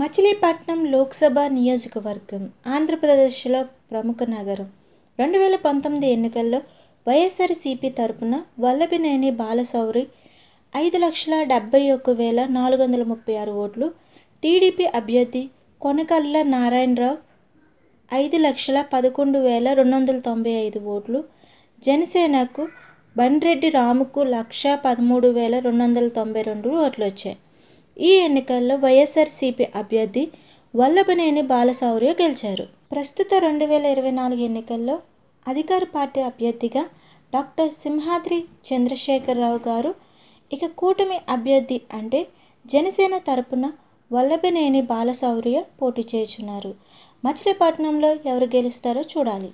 మచిలీపట్నం లోక్సభ నియోజకవర్గం ఆంధ్రప్రదేశ్లో ప్రముఖ నగరం రెండు వేల పంతొమ్మిది ఎన్నికల్లో వైఎస్ఆర్సీపీ తరపున వల్లభినేని బాలసౌరి ఐదు లక్షల డెబ్బై ఒక్క వేల నాలుగు వందల ముప్పై ఆరు ఓట్లు టీడీపీ అభ్యర్థి కొనకల్ల నారాయణరావు ఐదు లక్షల పదకొండు వేల రెండు వందల తొంభై ఐదు ఓట్లు జనసేనకు బండ్రెడ్డి రాముకు లక్ష పదమూడు వేల రెండు వందల తొంభై రెండు ఓట్లు వచ్చాయి ఈ ఎన్నికల్లో వైఎస్ఆర్సీపీ అభ్యర్థి వల్లభనేని బాలశౌర్య గెలిచారు ప్రస్తుత రెండు వేల ఇరవై నాలుగు ఎన్నికల్లో అధికార పార్టీ అభ్యర్థిగా డాక్టర్ సింహాద్రి చంద్రశేఖరరావు గారు ఇక కూటమి అభ్యర్థి అంటే జనసేన తరపున వల్లభనేని బాలశౌర్య పోటీ చేస్తున్నారు మచిలీపట్నంలో ఎవరు గెలుస్తారో చూడాలి